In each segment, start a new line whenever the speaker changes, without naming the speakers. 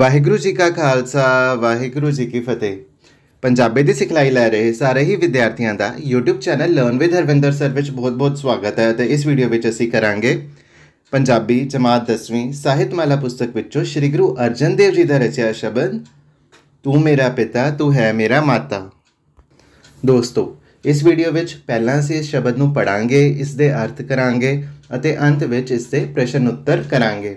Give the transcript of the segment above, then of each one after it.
ਵਾਹਿਗੁਰੂ ਜੀ ਕਾ ਖਾਲਸਾ ਵਾਹਿਗੁਰੂ ਜੀ ਕੀ ਫਤਿਹ ਪੰਜਾਬੀ ਦੀ ਸਿਖਲਾਈ ਲੈ ਰਹੇ ਸਾਰੇ ਹੀ ਵਿਦਿਆਰਥੀਆਂ ਦਾ YouTube channel learn with Harvinder sir ਵਿੱਚ ਬਹੁਤ-ਬਹੁਤ ਸਵਾਗਤ ਹੈ ਤੇ ਇਸ ਵੀਡੀਓ ਵਿੱਚ ਅਸੀਂ ਕਰਾਂਗੇ ਪੰਜਾਬੀ ਜਮਾਤ 10ਵੀਂ ਸਾਹਿਤਮਾਲਾ ਪੁਸਤਕ ਵਿੱਚੋਂ ਸ੍ਰੀ ਗੁਰੂ ਅਰਜਨ ਦੇਵ ਜੀ ਦਾ ਰਚਿਆ ਸ਼ਬਦ ਤੂੰ ਮੇਰਾ ਪਿਤਾ ਤੂੰ ਹੈ ਮੇਰਾ ਮਾਤਾ ਦੋਸਤੋ ਇਸ ਵੀਡੀਓ ਵਿੱਚ ਪਹਿਲਾਂ ਅਸੀਂ ਇਸ ਸ਼ਬਦ ਨੂੰ ਪੜਾਂਗੇ ਇਸ ਦੇ ਅਰਥ ਕਰਾਂਗੇ ਅਤੇ ਅੰਤ ਵਿੱਚ ਇਸ ਦੇ ਪ੍ਰਸ਼ਨ ਉੱਤਰ ਕਰਾਂਗੇ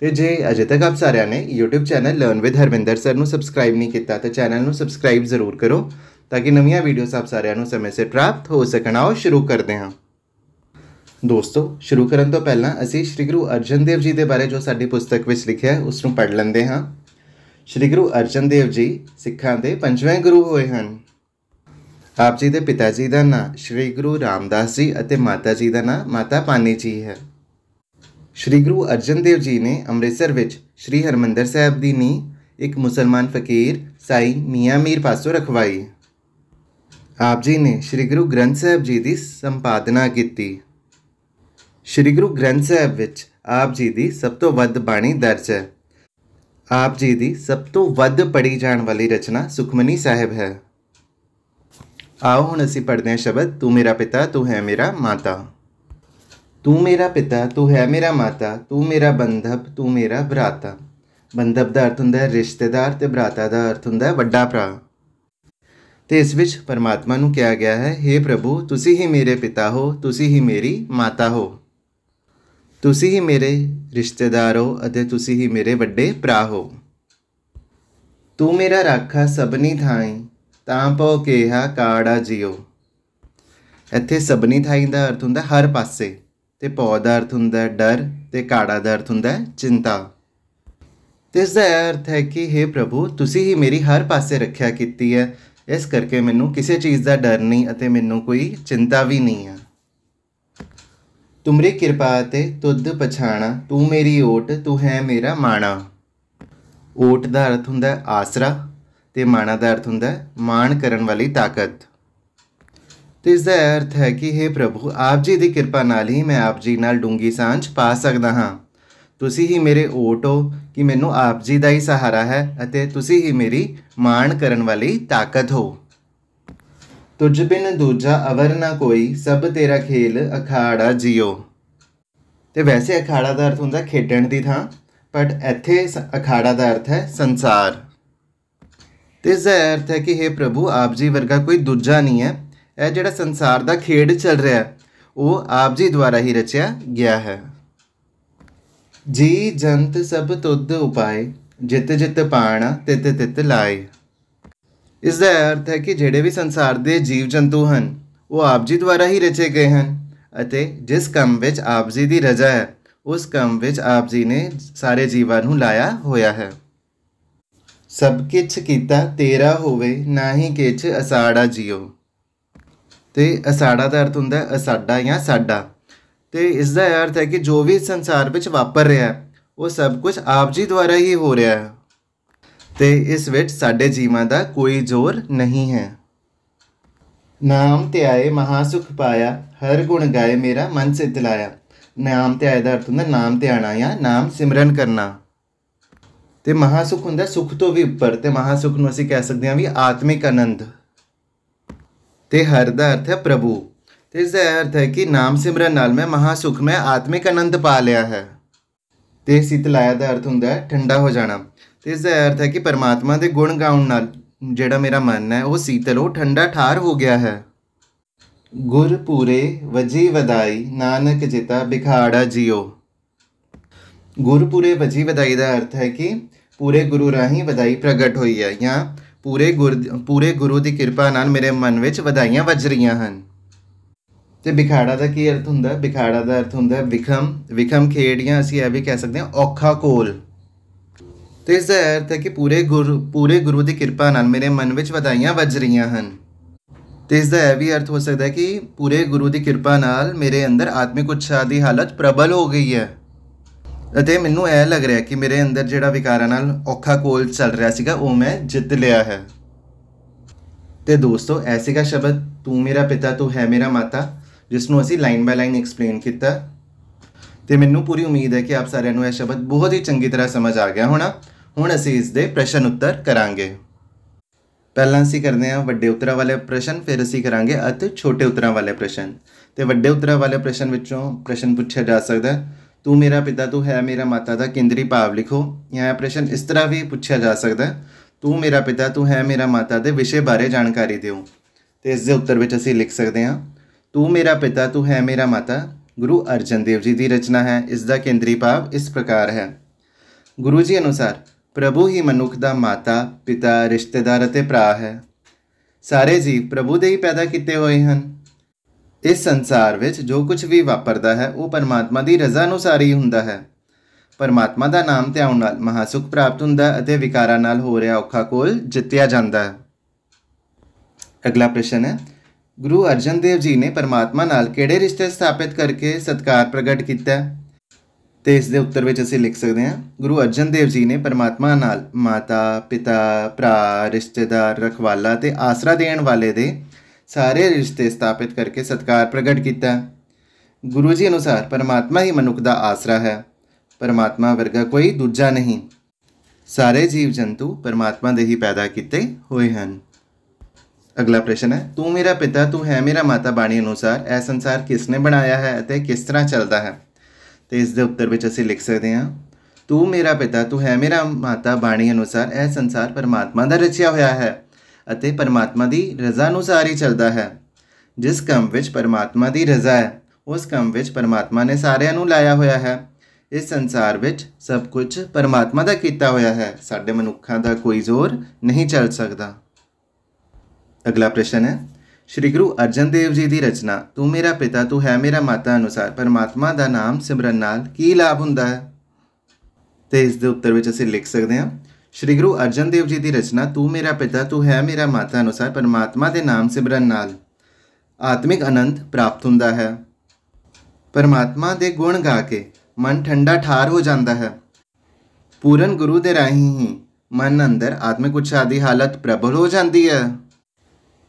ਤੇ ਜੇ ਅਜੇ ਤੱਕ ਆਪ ਸਾਰਿਆਂ ਨੇ YouTube channel learn with Harvinder sir ਨੂੰ ਸਬਸਕ੍ਰਾਈਬ ਨਹੀਂ ਕੀਤਾ ਤਾਂ ਚੈਨਲ ਨੂੰ ਸਬਸਕ੍ਰਾਈਬ ਜ਼ਰੂਰ ਕਰੋ ਤਾਂ ਕਿ ਨਵੀਆਂ ਵੀਡੀਓਸ ਆਪ ਸਾਰਿਆਂ ਨੂੰ ਸਮੇਂ ਸਿਰ ਪ੍ਰਾਪਤ ਹੋ ਸਕਣ ਆਓ ਸ਼ੁਰੂ ਕਰਦੇ ਹਾਂ ਦੋਸਤੋ ਸ਼ੁਰੂ ਕਰਨ ਤੋਂ ਪਹਿਲਾਂ ਅਸੀਂ ਸ੍ਰੀ ਗੁਰੂ ਅਰਜਨ ਦੇਵ ਜੀ ਦੇ ਬਾਰੇ ਜੋ ਸਾਡੀ ਪੁਸਤਕ ਵਿੱਚ ਲਿਖਿਆ ਹੈ ਉਸ ਨੂੰ ਪੜ੍ਹ ਲੈਂਦੇ ਹਾਂ ਸ੍ਰੀ ਗੁਰੂ ਅਰਜਨ ਦੇਵ ਜੀ ਸਿੱਖਾਂ ਦੇ ਪੰਜਵੇਂ ਗੁਰੂ ਹੋਏ ਹਨ ਆਪ ਜੀ ਦੇ ਪਿਤਾ ਜੀ ਦਾ ਨਾਂ ਸ੍ਰੀ ਗੁਰੂ ਰਾਮਦਾਸ ਜੀ ਅਤੇ ਮਾਤਾ ਜੀ ਦਾ ਨਾਂ ਮਾਤਾ ਪਾਨੀ ਜੀ ਹੈ ਸ੍ਰੀ ਗੁਰੂ ਅਰਜਨ ਦੇਵ ਜੀ ਨੇ ਅੰਮ੍ਰਿਤਸਰ ਵਿੱਚ ਸ੍ਰੀ ਹਰਮੰਦਰ ਸਾਹਿਬ ਦੀ ਨੀ ਇੱਕ ਮੁਸਲਮਾਨ ਫਕੀਰ ਸਾਈ ਮੀਆਂ ਮੀਰ ਪਾਸੋਂ ਰਖਵਾਈ ਆਪ ਜੀ ਨੇ ਸ੍ਰੀ ਗੁਰੂ ਗ੍ਰੰਥ ਸਾਹਿਬ ਜੀ ਦੀ ਸੰਪਾਦਨਾ ਕੀਤੀ ਸ੍ਰੀ ਗੁਰੂ ਗ੍ਰੰਥ ਸਾਹਿਬ ਵਿੱਚ ਆਪ ਜੀ ਦੀ ਸਭ ਤੋਂ ਵੱਧ ਬਾਣੀ ਦਰਜ ਹੈ ਆਪ ਜੀ ਦੀ ਸਭ ਤੋਂ ਵੱਧ ਪੜ੍ਹੀ ਜਾਣ ਵਾਲੀ ਰਚਨਾ ਸੁਖਮਨੀ ਸਾਹਿਬ ਹੈ ਆਓ ਹੁਣ ਅਸੀਂ ਪੜ੍ਹਦੇ ਹਾਂ ਸ਼ਬਦ ਤੂੰ ਮੇਰਾ ਪਿਤਾ ਤੂੰ ਹੈ ਮੇਰਾ ਮਾਤਾ ਤੂੰ ਮੇਰਾ ਪਿਤਾ ਤੂੰ ਹੈ ਮੇਰਾ ਮਾਤਾ ਤੂੰ ਮੇਰਾ ਬੰਧਬ ਤੂੰ ਮੇਰਾ ਭਰਾਤਾ ਬੰਧਬ ਦਾ ਅਰਥ ਹੁੰਦਾ ਹੈ ਰਿਸ਼ਤੇਦਾਰ ਤੇ ਭਰਾਤਾ ਦਾ ਅਰਥ ਹੁੰਦਾ ਹੈ ਵੱਡਾ ਭਰਾ ਤੇ ਇਸ ਵਿੱਚ ਪਰਮਾਤਮਾ ਨੂੰ ਕਿਹਾ ਗਿਆ ਹੈ हे ਪ੍ਰਭੂ ਤੁਸੀਂ ਹੀ ਮੇਰੇ ਪਿਤਾ ਹੋ ਤੁਸੀਂ ਹੀ ਮੇਰੀ ਮਾਤਾ ਹੋ ਤੁਸੀਂ ਹੀ ਮੇਰੇ ਰਿਸ਼ਤੇਦਾਰ ਹੋ ਅਤੇ ਤੁਸੀਂ ਹੀ ਮੇਰੇ ਵੱਡੇ ਭਰਾ ਹੋ ਤੂੰ ਮੇਰਾ ਰਾਖਾ ਸਭਨੀ ਥਾਈ ਤਾਂ ਪੋ ਕੇਹਾ ਕਾੜਾ ਜਿਓ ਇੱਥੇ ਸਭਨੀ ਥਾਈ ਦਾ ਅਰਥ ਹੁੰਦਾ ਹਰ ਪਾਸੇ ਤੇ ਪੌ ਦਾ ਅਰਥ ਹੁੰਦਾ ਹੈ ਡਰ ਤੇ ਕਾੜਾ ਦਾ ਅਰਥ ਹੁੰਦਾ ਹੈ ਚਿੰਤਾ ਤੇ ਇਸ ਦਾ ਅਰਥ ਹੈ ਕਿ हे ਪ੍ਰਭੂ ਤੁਸੀਂ ਹੀ ਮੇਰੀ ਹਰ ਪਾਸੇ ਰੱਖਿਆ ਕੀਤੀ ਹੈ ਇਸ ਕਰਕੇ ਮੈਨੂੰ ਕਿਸੇ ਚੀਜ਼ ਦਾ ਡਰ ਨਹੀਂ ਅਤੇ ਮੈਨੂੰ ਕੋਈ ਚਿੰਤਾ ਵੀ ਨਹੀਂ ਹੈ ਤੁਮਰੀ ਕਿਰਪਾ ਤੇ ਤੁਧ ਪਛਾਣਾ ਤੂੰ ਮੇਰੀ ਓਟ ਤੂੰ ਹੈ ਮੇਰਾ ਮਾਣਾ ਓਟ ਦਾ ਅਰਥ ਹੁੰਦਾ ਹੈ ਆਸਰਾ ਤੇ ਮਾਣਾ ਦਾ ਅਰਥ ਹੁੰਦਾ ਹੈ ਮਾਣ ਕਰਨ ਵਾਲੀ ਤਾਕਤ ਇਸ ਦਾ ਅਰਥ ਹੈ ਕਿ हे ਪ੍ਰਭੂ ਆਪ ਜੀ ਦੀ ਕਿਰਪਾ ਨਾਲ ਹੀ ਮੈਂ ਆਪ ਜੀ ਨਾਲ ਡੂੰਗੀ ਸਾਂਝ ਪਾ ਸਕਦਾ ਹਾਂ ਤੁਸੀਂ ਹੀ ਮੇਰੇ ਓਟ ਹੋ ਕਿ ਮੈਨੂੰ ਆਪ ਜੀ ਦਾ ਹੀ ਸਹਾਰਾ ਹੈ ਅਤੇ ਤੁਸੀਂ ਹੀ ਮੇਰੀ ਮਾਣ ਕਰਨ ਵਾਲੀ ਤਾਕਤ ਹੋ ਤੁਝ ਬਿਨ ਦੂਜਾ ਅਵਰ ਨਾ ਕੋਈ ਸਭ ਤੇਰਾ ਖੇਲ ਅਖਾੜਾ ਜਿਓ ਤੇ ਵੈਸੇ ਅਖਾੜਾ ਦਾ ਅਰਥ ਹੁੰਦਾ ਖੇਡਣ ਦੀ ਥਾਂ ਬਟ ਇੱਥੇ ਅਖਾੜਾ ਦਾ ਅਰਥ ਹੈ ਸੰਸਾਰ ਤੇ ਇਸ ਦਾ ਅਰਥ ਹੈ ਕਿ हे ਪ੍ਰਭੂ ਆਪ ਜੀ ਵਰਗਾ ਕੋਈ ਦੂਜਾ ਨਹੀਂ ਹੈ ਇਹ ਜਿਹੜਾ ਸੰਸਾਰ ਦਾ ਖੇਡ ਚੱਲ ਰਿਹਾ ਉਹ ਆਪ ਜੀ ਦੁਆਰਾ ਹੀ ਰਚਿਆ ਗਿਆ ਹੈ ਜੀ ਜੰਤ ਸਭ ਤੁਧ ਉਪਾਏ ਜਿਤ ਜਿਤ ਪਾਣਾ ਤਿਤ ਤਿਤ ਲਾਏ ਇਸ ਦਾ ਅਰਥ ਹੈ ਕਿ ਜਿਹੜੇ ਵੀ ਸੰਸਾਰ ਦੇ ਜੀਵ ਜੰਤੂ ਹਨ ਉਹ ਆਪ ਜੀ ਦੁਆਰਾ ਹੀ ਰਚੇ ਗਏ ਹਨ ਅਤੇ ਜਿਸ ਕੰਮ ਵਿੱਚ ਆਪ ਜੀ ਦੀ ਰਜ਼ਾ ਹੈ ਉਸ ਕੰਮ ਵਿੱਚ ਆਪ ਜੀ ਨੇ ਸਾਰੇ ਜੀਵਾਂ ਨੂੰ ਲਾਇਆ ਹੋਇਆ ਹੈ ਸਭ ਕਿਛ ਕੀਤਾ ਤੇਰਾ ਹੋਵੇ ਨਾ ਹੀ ਕਿਛ ਅਸਾੜਾ ਜੀਓ ਤੇ ਅਸਾੜਾ ਦਾ ਅਰਥ ਹੁੰਦਾ ਹੈ ਅਸਾਡਾ ਜਾਂ ਸਾਡਾ ਤੇ ਇਸ ਦਾ ਅਰਥ ਹੈ ਕਿ ਜੋ ਵੀ ਸੰਸਾਰ ਵਿੱਚ ਵਾਪਰ ਰਿਹਾ ਹੈ ਉਹ ਸਭ ਕੁਝ ਆਪ ਜੀ ਦੁਆਰਾ ਹੀ ਹੋ ਰਿਹਾ ਹੈ ਤੇ ਇਸ ਵਿੱਚ ਸਾਡੇ ਜੀਵਾਂ ਦਾ ਕੋਈ ਜ਼ੋਰ ਨਹੀਂ ਹੈ ਨਾਮ ਤੇ ਆਏ ਮਹਾ ਸੁਖ ਪਾਇਆ ਹਰ ਗੁਣ ਗਾਏ ਮੇਰਾ ਮਨ ਸਿੱਧ ਲਾਇਆ ਨਾਮ ਤੇ ਆਏ ਦਾ ਅਰਥ ਹੁੰਦਾ ਨਾਮ ਤੇ ਆਣਾ ਜਾਂ ਨਾਮ ਸਿਮਰਨ ਕਰਨਾ ਤੇ ਮਹਾ ਸੁਖ ਹੁੰਦਾ ਸੁਖ ਤੋਂ ਵੀ ਉੱਪਰ ਤੇ ਮਹਾ ਸੁਖ ਨੂੰ ਅਸੀਂ ਕਹਿ ਸਕਦੇ ਹਾਂ ਵੀ ਆਤਮਿਕ ਆਨੰਦ ਤੇ ਹਰ ਦਾ ਅਰਥ ਹੈ ਪ੍ਰਭੂ ਤੇ ਇਸ ਦਾ ਅਰਥ ਹੈ ਕਿ ਨਾਮ ਸਿਮਰਨ ਨਾਲ ਮੈਂ ਮਹਾ ਸੁਖ ਮੈਂ ਆਤਮਿਕ ਆਨੰਦ ਪਾ ਲਿਆ ਹੈ ਤੇ ਸਿਤਲਾਇਆ ਦਾ ਅਰਥ ਹੁੰਦਾ ਹੈ ਠੰਡਾ ਹੋ ਜਾਣਾ ਤੇ ਇਸ ਦਾ ਅਰਥ ਹੈ ਕਿ ਪਰਮਾਤਮਾ ਦੇ ਗੁਣ ਗਾਉਣ ਨਾਲ ਜਿਹੜਾ ਮੇਰਾ ਮਨ ਹੈ ਉਹ ਸੀਤਲ ਉਹ ਠੰਡਾ ਠਾਰ ਹੋ ਗਿਆ ਹੈ ਗੁਰ ਪੂਰੇ ਵਜੀ ਵਧਾਈ ਨਾਨਕ ਜਿਤਾ ਬਿਖਾੜਾ ਜਿਓ ਗੁਰ ਪੂਰੇ ਵਜੀ ਵਧਾਈ ਦਾ ਅਰਥ ਹੈ ਕਿ ਪੂਰੇ ਗੁਰੂ ਰਾਹੀਂ ਵਧਾਈ ਪ੍ਰਗਟ ਹੋਈ ਹੈ ਜਾਂ ਪੂਰੇ ਗੁਰ ਪੂਰੇ ਗੁਰੂ ਦੀ ਕਿਰਪਾ ਨਾਲ ਮੇਰੇ ਮਨ ਵਿੱਚ ਵਧਾਈਆਂ ਵੱਜ ਰਹੀਆਂ ਹਨ ਤੇ ਵਿਖਾੜਾ ਦਾ ਕੀ ਅਰਥ ਹੁੰਦਾ ਵਿਖਾੜਾ ਦਾ ਅਰਥ ਹੁੰਦਾ ਵਿਖਮ ਵਿਖਮ ਖੇੜੀਆਂ ਅਸੀਂ ਇਹ ਵੀ ਕਹਿ ਸਕਦੇ ਹਾਂ ਔਖਾ ਕੋਲ ਤੇ ਇਸ ਦਾ ਅਰਥ ਹੈ ਕਿ ਪੂਰੇ ਗੁਰੂ ਪੂਰੇ ਗੁਰੂ ਦੀ ਕਿਰਪਾ ਨਾਲ ਮੇਰੇ ਮਨ ਵਿੱਚ ਵਧਾਈਆਂ ਵੱਜ ਰਹੀਆਂ ਹਨ ਤੇ ਇਸ ਦਾ ਇਹ ਵੀ ਅਰਥ ਹੋ ਸਕਦਾ ਹੈ ਕਿ ਪੂਰੇ ਗੁਰੂ ਦੀ ਕਿਰਪਾ ਨਾਲ ਮੇਰੇ ਅੰਦਰ ਆਤਮਿਕ ਉਤਸ਼ਾਹ ਦੀ ਹਾਲਤ ਪ੍ਰਬਲ ਹੋ ਗਈ ਹੈ ਅਤੇ ਮੈਨੂੰ ਇਹ ਲੱਗ ਰਿਹਾ ਕਿ ਮੇਰੇ ਅੰਦਰ ਜਿਹੜਾ ਵਿਕਾਰਾਂ ਨਾਲ ਔਖਾ ਕੋਲ ਚੱਲ ਰਿਹਾ ਸੀਗਾ ਉਹ ਮੈਂ ਜਿੱਤ ਲਿਆ ਹੈ ਤੇ ਦੋਸਤੋ ਐਸੇ ਦਾ ਸ਼ਬਦ ਤੂੰ ਮੇਰਾ ਪਿਤਾ ਤੂੰ ਹੈ ਮੇਰਾ ਮਾਤਾ ਜਿਸ ਨੂੰ ਅਸੀਂ ਲਾਈਨ ਬਾਈ ਲਾਈਨ ਐਕਸਪਲੇਨ ਕੀਤਾ ਤੇ ਮੈਨੂੰ ਪੂਰੀ ਉਮੀਦ ਹੈ ਕਿ ਆਪ ਸਾਰਿਆਂ ਨੂੰ ਇਹ ਸ਼ਬਦ ਬਹੁਤ ਹੀ ਚੰਗੀ ਤਰ੍ਹਾਂ ਸਮਝ ਆ ਗਿਆ ਹੋਣਾ ਹੁਣ ਅਸੀਂ ਇਸ ਦੇ ਪ੍ਰਸ਼ਨ ਉੱਤਰ ਕਰਾਂਗੇ ਪਹਿਲਾਂ ਅਸੀਂ ਕਰਦੇ ਹਾਂ ਵੱਡੇ ਉੱਤਰਾਂ ਵਾਲੇ ਪ੍ਰਸ਼ਨ ਫਿਰ ਅਸੀਂ ਕਰਾਂਗੇ ਅਤ ਛੋਟੇ ਉੱਤਰਾਂ ਵਾਲੇ ਪ੍ਰਸ਼ਨ ਤੇ ਵੱਡੇ ਉੱਤਰਾਂ ਵਾਲੇ ਪ੍ਰਸ਼ਨ ਵਿੱਚੋਂ ਪ੍ਰਸ਼ਨ ਪੁੱਛਿਆ ਜਾ ਸਕਦਾ ਹੈ तू मेरा पिता तू है मेरा माता का केंद्रीय भाव लिखो या प्रश्न इस तरह भी पूछा जा सकता है तू मेरा पिता तू है मेरा माता के विषय बारे जानकारी दो तो इस उत्तर असं लिख सकते हैं तू मेरा पिता तू है मेरा माता गुरु अर्जन देव जी की रचना है इसका केंद्रीय भाव इस प्रकार है गुरु जी अनुसार प्रभु ही मनुख का माता पिता रिश्तेदार भा है सारे जीव प्रभु के पैदा किए हुए हैं ਇਸ ਸੰਸਾਰ ਵਿੱਚ ਜੋ ਕੁਝ ਵੀ ਵਾਪਰਦਾ ਹੈ ਉਹ ਪਰਮਾਤਮਾ ਦੀ ਰਜ਼ਾ ਅਨੁਸਾਰ ਹੀ ਹੁੰਦਾ ਹੈ ਪਰਮਾਤਮਾ ਦਾ ਨਾਮ ਧਿਆਉਣ ਨਾਲ ਮਹਾਸੁਖ ਪ੍ਰਾਪਤ ਹੁੰਦਾ ਅਤੇ ਵਿਕਾਰਾਂ ਨਾਲ ਹੋ ਰਿਹਾ ਔਖਾ ਕੋਲ ਜਿੱਤਿਆ ਜਾਂਦਾ ਹੈ ਅਗਲਾ ਪ੍ਰਸ਼ਨ ਹੈ ਗੁਰੂ ਅਰਜਨ ਦੇਵ ਜੀ ਨੇ ਪਰਮਾਤਮਾ ਨਾਲ ਕਿਹੜੇ ਰਿਸ਼ਤੇ ਸਥਾਪਿਤ ਕਰਕੇ ਸਤਕਾਰ ਪ੍ਰਗਟ ਕੀਤਾ ਤੇ ਇਸ ਦੇ ਉੱਤਰ ਵਿੱਚ ਅਸੀਂ ਲਿਖ ਸਕਦੇ ਹਾਂ ਗੁਰੂ ਅਰਜਨ ਦੇਵ ਜੀ ਨੇ ਪਰਮਾਤਮਾ ਨਾਲ ਮਾਤਾ ਪਿਤਾ ਭਰਾ ਰਿਸ਼ਤੇਦਾਰ ਰਖਵਾਲਾ ਤੇ ਆਸਰਾ ਦੇਣ ਵਾਲੇ ਦੇ ਸਾਰੇ ਰਿਸ਼ਤੇ ਸਥਾਪਿਤ ਕਰਕੇ ਸਤਕਾਰ ਪ੍ਰਗਟ ਕੀਤਾ ਗੁਰੂ ਜੀ ਅਨੁਸਾਰ ਪਰਮਾਤਮਾ ਹੀ ਮਨੁੱਖ ਦਾ ਆਸਰਾ ਹੈ ਪਰਮਾਤਮਾ ਵਰਗਾ ਕੋਈ ਦੂਜਾ ਨਹੀਂ ਸਾਰੇ ਜੀਵ ਜੰਤੂ ਪਰਮਾਤਮਾ ਦੇ ਹੀ ਪੈਦਾ ਕੀਤੇ ਹੋਏ ਹਨ ਅਗਲਾ ਪ੍ਰਸ਼ਨ ਹੈ ਤੂੰ ਮੇਰਾ ਪਿਤਾ ਤੂੰ ਹੈ ਮੇਰਾ ਮਾਤਾ ਬਾਣੀ ਅਨੁਸਾਰ ਇਹ ਸੰਸਾਰ ਕਿਸ ਨੇ ਬਣਾਇਆ ਹੈ ਅਤੇ ਕਿਸ ਤਰ੍ਹਾਂ ਚੱਲਦਾ ਹੈ ਤੇ ਇਸ ਦੇ ਉੱਤਰ ਵਿੱਚ ਅਸੀਂ ਲਿਖ ਸਕਦੇ ਹਾਂ ਤੂੰ ਮੇਰਾ ਪਿਤਾ ਤੂੰ ਹੈ ਮੇਰਾ ਮਾਤਾ ਬਾਣੀ ਅਨੁਸਾਰ ਇਹ ਸੰਸਾਰ ਪਰਮਾਤਮਾ ਦਾ ਰਚਿਆ ਹੋਇਆ ਹੈ ਅਤੇ ਪਰਮਾਤਮਾ ਦੀ ਰਜ਼ਾ ਅਨੁਸਾਰ ਹੀ ਚੱਲਦਾ ਹੈ ਜਿਸ ਕੰਮ ਵਿੱਚ ਪਰਮਾਤਮਾ ਦੀ ਰਜ਼ਾ ਹੈ ਉਸ ਕੰਮ ਵਿੱਚ ਪਰਮਾਤਮਾ ਨੇ ਸਾਰਿਆਂ ਨੂੰ ਲਾਇਆ ਹੋਇਆ ਹੈ ਇਸ ਸੰਸਾਰ ਵਿੱਚ ਸਭ ਕੁਝ ਪਰਮਾਤਮਾ ਦਾ ਕੀਤਾ ਹੋਇਆ ਹੈ ਸਾਡੇ ਮਨੁੱਖਾਂ ਦਾ ਕੋਈ ਜ਼ੋਰ ਨਹੀਂ ਚੱਲ ਸਕਦਾ ਅਗਲਾ ਪ੍ਰਸ਼ਨ ਹੈ ਸ਼੍ਰੀ ਗੁਰੂ ਅਰਜਨ ਦੇਵ ਜੀ ਦੀ ਰਚਨਾ ਤੂੰ ਮੇਰਾ ਪਿਤਾ ਤੂੰ ਹੈ ਮੇਰਾ ਮਾਤਾ ਅਨੁਸਾਰ ਪਰਮਾਤਮਾ ਦਾ ਨਾਮ ਸਿਮਰਨ ਨਾਲ ਕੀ ਲਾਭ ਹੁੰਦਾ ਹੈ ਤੇ ਇਸ ਦੇ ਉੱਤਰ ਵਿੱਚ ਅਸੀਂ ਲਿਖ ਸਕਦੇ ਹਾਂ ਸ੍ਰੀ ਗੁਰੂ ਅਰਜਨ ਦੇਵ ਜੀ ਦੀ ਰਚਨਾ ਤੂੰ ਮੇਰਾ ਪਿਤਾ ਤੂੰ ਹੈ ਮੇਰਾ ਮਾਤਾ ਅਨੁਸਾਰ ਪਰਮਾਤਮਾ ਦੇ ਨਾਮ ਸਿਮਰਨ ਨਾਲ ਆਤਮਿਕ ਆਨੰਦ ਪ੍ਰਾਪਤ ਹੁੰਦਾ ਹੈ ਪਰਮਾਤਮਾ ਦੇ ਗੁਣ ਗਾ ਕੇ ਮਨ ਠੰਡਾ ਠਾਰ ਹੋ ਜਾਂਦਾ ਹੈ ਪੂਰਨ ਗੁਰੂ ਦੇ ਰਾਹੀਂ ਹੀ ਮਨ ਅੰਦਰ ਆਤਮਿਕ ਉਤਸ਼ਾਹ ਦੀ ਹਾਲਤ ਪ੍ਰਭਲ ਹੋ ਜਾਂਦੀ ਹੈ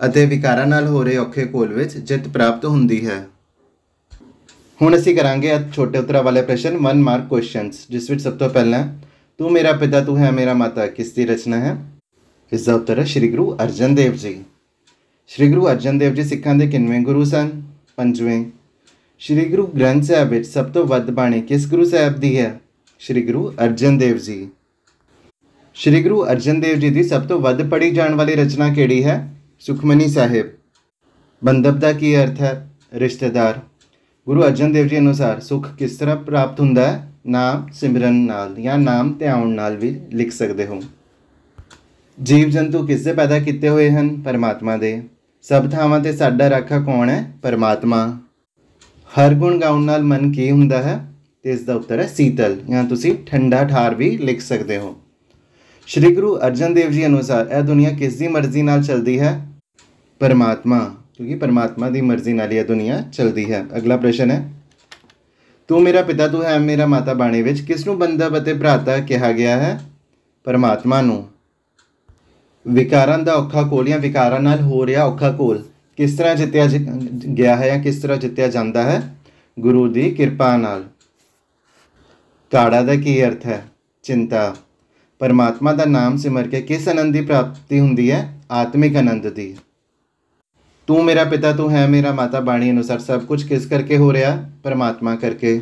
ਅਤੇ ਵਿਕਾਰਾਂ ਨਾਲ ਹੋ ਰਹੇ ਔਖੇ ਕੋਲ ਵਿੱਚ ਜਿੱਤ ਪ੍ਰਾਪਤ ਹੁੰਦੀ ਹੈ ਹੁਣ ਅਸੀਂ ਕਰਾਂਗੇ ਛੋਟੇ ਉਤਰਾ ਵਾਲੇ ਪ੍ਰਸ਼ਨ 1 ਮਾਰਕ ਕੁਐਸਚਨਸ ਜਿਸ ਵਿੱਚ ਸਭ ਤੋਂ ਪਹਿਲਾਂ ਤੂੰ ਮੇਰਾ ਪਿਤਾ ਤੂੰ ਹੈ ਮੇਰਾ ਮਾਤਾ ਕਿਸ ਦੀ ਰਚਨਾ ਹੈ ਇਸ ਦਾ ਉੱਤਰ ਹੈ ਸ੍ਰੀ ਗੁਰੂ ਅਰਜਨ ਦੇਵ ਜੀ ਸ੍ਰੀ ਗੁਰੂ ਅਰਜਨ ਦੇਵ ਜੀ ਸਿੱਖਾਂ ਦੇ ਕਿੰਨਵੇਂ ਗੁਰੂ ਸਨ ਪੰਜਵੇਂ ਸ੍ਰੀ ਗੁਰੂ ਗ੍ਰੰਥ ਸਾਹਿਬ ਵਿੱਚ ਸਭ ਤੋਂ ਵੱਧ ਬਾਣੀ ਕਿਸ ਗੁਰੂ ਸਾਹਿਬ ਦੀ ਹੈ ਸ੍ਰੀ ਗੁਰੂ ਅਰਜਨ ਦੇਵ ਜੀ ਸ੍ਰੀ ਗੁਰੂ ਅਰਜਨ ਦੇਵ ਜੀ ਦੀ ਸਭ ਤੋਂ ਵੱਧ ਪੜ੍ਹੀ ਜਾਣ ਵਾਲੀ ਰਚਨਾ ਕਿਹੜੀ ਹੈ ਸੁਖਮਨੀ ਸਾਹਿਬ ਬੰਦਬ ਦਾ ਕੀ ਅਰਥ ਹੈ ਰਿਸ਼ਤੇਦਾਰ ਗੁਰੂ ਅਰਜਨ ਦੇਵ ਜੀ ਅਨੁਸਾਰ ਸੁਖ ਕਿਸ ਤਰ੍ਹਾਂ ਪ੍ਰਾਪਤ ਹੁੰਦਾ ਹੈ ਨਾਮ ਸਿਮਰਨ ਨਾਲ ਜਾਂ ਨਾਮ ਧਿਆਉਣ ਨਾਲ ਵੀ ਲਿਖ ਸਕਦੇ ਹੋ ਜੀਵ ਜੰਤੂ ਕਿਸ ਦੇ ਪੈਦਾ ਕੀਤੇ ਹੋਏ ਹਨ ਪਰਮਾਤਮਾ ਦੇ ਸਭ ਥਾਵਾਂ ਤੇ ਸਾਡਾ ਰਾਖਾ ਕੌਣ ਹੈ ਪਰਮਾਤਮਾ ਹਰ ਗੁਣ ਗਾਉਣ ਨਾਲ ਮਨ ਕੀ ਹੁੰਦਾ ਹੈ ਤੇ ਇਸ ਦਾ ਉੱਤਰ ਹੈ ਸੀਤਲ ਜਾਂ ਤੁਸੀਂ ਠੰਡਾ ਠਾਰ ਵੀ ਲਿਖ ਸਕਦੇ ਹੋ ਸ਼੍ਰੀ ਗੁਰੂ ਅਰਜਨ ਦੇਵ ਜੀ ਅਨੁਸਾਰ ਇਹ ਦੁਨੀਆ ਕਿਸ ਦੀ ਮਰਜ਼ੀ ਨਾਲ ਚੱਲਦੀ ਹੈ ਪਰਮਾਤਮਾ ਕਿਉਂਕਿ ਪਰਮਾਤਮਾ ਦੀ ਮਰਜ਼ੀ ਨਾਲ ਇਹ ਦੁਨੀਆ ਚੱਲਦੀ ਹੈ ਅਗਲਾ ਪ੍ਰਸ਼ਨ ਹੈ ਤੂੰ ਮੇਰਾ ਪਿਤਾ ਤੂੰ ਹੈ ਮੇਰਾ ਮਾਤਾ ਬਾਣੀ ਵਿੱਚ ਕਿਸ ਨੂੰ ਬੰਦਾ ਅਤੇ ਭਰਾਤਾ ਕਿਹਾ ਗਿਆ ਹੈ ਪਰਮਾਤਮਾ ਨੂੰ ਵਿਕਾਰਾਂ ਦਾ ਔਖਾ ਕੋਲ ਜਾਂ ਵਿਕਾਰਾਂ ਨਾਲ ਹੋ ਰਿਹਾ ਔਖਾ ਕੋਲ ਕਿਸ ਤਰ੍ਹਾਂ ਜਿੱਤਿਆ ਗਿਆ ਹੈ ਜਾਂ ਕਿਸ ਤਰ੍ਹਾਂ ਜਿੱਤਿਆ ਜਾਂਦਾ ਹੈ ਗੁਰੂ ਦੀ ਕਿਰਪਾ ਨਾਲ ਕਾੜਾ ਦਾ ਕੀ ਅਰਥ ਹੈ ਚਿੰਤਾ ਪਰਮਾਤਮਾ ਦਾ ਨਾਮ ਸਿਮਰ ਕੇ ਕਿਸ ਆਨੰਦ ਦੀ ਪ੍ਰਾਪਤੀ ਹੁੰਦੀ ਹੈ ਆਤਮਿਕ ਆਨੰਦ ਦੀ ਤੂੰ ਮੇਰਾ ਪਿਤਾ ਤੂੰ ਹੈ ਮੇਰਾ ਮਾਤਾ ਬਾਣੀ ਅਨੁਸਾਰ ਸਭ ਕੁਝ ਕਿਸ ਕਰਕੇ ਹੋ ਰਿਹਾ ਪਰਮਾਤਮਾ ਕਰਕੇ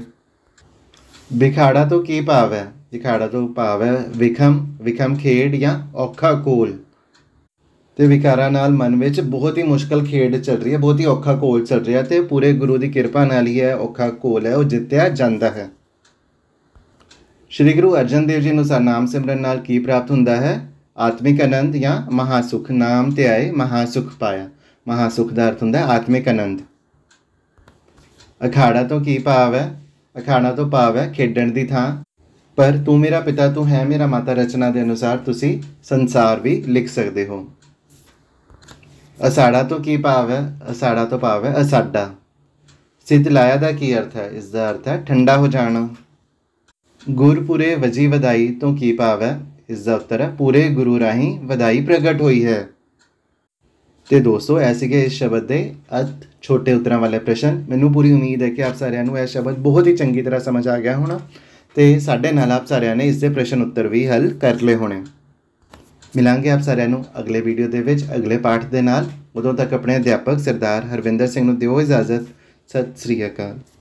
ਵਿਖਾੜਾ ਤੋਂ ਕੀ ਭਾਵ ਹੈ ਵਿਖਾੜਾ ਤੋਂ ਭਾਵ ਹੈ ਵਿਖਮ ਵਿਖਮ ਖੇਡ ਜਾਂ ਔਖਾ ਕੋਲ ਤੇ ਵਿਕਾਰਾਂ ਨਾਲ ਮਨ ਵਿੱਚ ਬਹੁਤ ਹੀ ਮੁਸ਼ਕਲ ਖੇਡ ਚੱਲ ਰਹੀ ਹੈ ਬਹੁਤ ਹੀ ਔਖਾ ਕੋਲ ਚੱਲ ਰਿਹਾ ਤੇ ਪੂਰੇ ਗੁਰੂ ਦੀ ਕਿਰਪਾ ਨਾਲ ਹੀ ਹੈ ਔਖਾ ਕੋਲ ਹੈ ਉਹ ਜਿੱਤਿਆ ਜਾਂਦਾ ਹੈ ਸ਼੍ਰੀ ਗੁਰੂ ਅਰਜਨ ਦੇਵ ਜੀ ਅਨੁਸਾਰ ਨਾਮ ਸਿਮਰਨ ਨਾਲ ਕੀ ਪ੍ਰਾਪਤ ਹੁੰਦਾ ਹੈ ਆਤਮਿਕ ਆਨੰਦ ਜਾਂ ਮਹਾ ਸੁਖ ਨਾਮ ਤੇ ਆਏ ਮਹਾ ਸੁਖ ਪਾਇਆ ਮਹਾ ਸੁਖ ਦਾ ਅਰਥ ਹੁੰਦਾ ਆਤਮਿਕ ਆਨੰਦ ਅਖਾੜਾ ਤੋਂ ਕੀ ਭਾਵ ਹੈ ਅਖਾੜਾ ਤੋਂ ਭਾਵ ਹੈ ਖੇਡਣ ਦੀ ਥਾਂ ਪਰ ਤੂੰ ਮੇਰਾ ਪਿਤਾ ਤੂੰ ਹੈ ਮੇਰਾ ਮਾਤਾ ਰਚਨਾ ਦੇ ਅਨੁਸਾਰ ਤੁਸੀਂ ਸੰਸਾਰ ਵੀ ਲਿਖ ਸਕਦੇ ਹੋ ਅਸਾੜਾ ਤੋਂ ਕੀ ਭਾਵ ਹੈ ਅਸਾੜਾ ਤੋਂ ਭਾਵ ਹੈ ਅਸਾਡਾ ਸਿੱਧ ਲਾਇਆ ਦਾ ਕੀ ਅਰਥ ਹੈ ਇਸ ਦਾ ਅਰਥ ਹੈ ਠੰਡਾ ਹੋ ਜਾਣਾ ਗੁਰਪੁਰੇ ਵਜੀ ਵਧਾਈ ਤੋਂ ਕੀ ਭਾਵ ਹੈ ਇਸ ਦਾ ਉੱਤਰ ਹੈ ਪੂਰੇ ਗੁਰੂ ਰਾਹੀਂ ਵਧਾਈ ਪ੍ਰਗਟ ਹੋਈ ਹੈ ਤੇ ਦੋਸਤੋ ਐ ਸੀਗੇ ਇਸ ਸ਼ਬਦ ਦੇ ਅਰਥ ਛੋਟੇ ਉਤਰਾਂ ਵਾਲੇ ਪ੍ਰਸ਼ਨ ਮੈਨੂੰ ਪੂਰੀ ਉਮੀਦ ਹੈ ਕਿ ਆਪ ਸਾਰਿਆਂ ਨੂੰ ਇਹ ਸ਼ਬਦ ਬਹੁਤ ਹੀ ਚੰਗੀ ਤਰ੍ਹਾਂ ਸਮਝ ਆ ਗਿਆ ਹੋਣਾ ਤੇ ਸਾਡੇ ਨਾਲ ਆਪ ਸਾਰਿਆਂ ਨੇ ਇਸ ਦੇ ਪ੍ਰਸ਼ਨ ਉੱਤਰ ਵੀ ਹੱਲ ਕਰ ਲਏ ਹੋਣੇ ਮਿਲਾਂਗੇ ਆਪ ਸਾਰਿਆਂ ਨੂੰ ਅਗਲੇ ਵੀਡੀਓ ਦੇ ਵਿੱਚ ਅਗਲੇ ਪਾਠ ਦੇ ਨਾਲ ਉਦੋਂ ਤੱਕ ਆਪਣੇ ਅਧਿਆਪਕ ਸਰਦਾਰ ਹਰਵਿੰਦਰ ਸਿੰਘ ਨੂੰ ਦਿਓ ਇਜਾਜ਼ਤ ਸਤਿ ਸ੍ਰੀ ਅਕਾਲ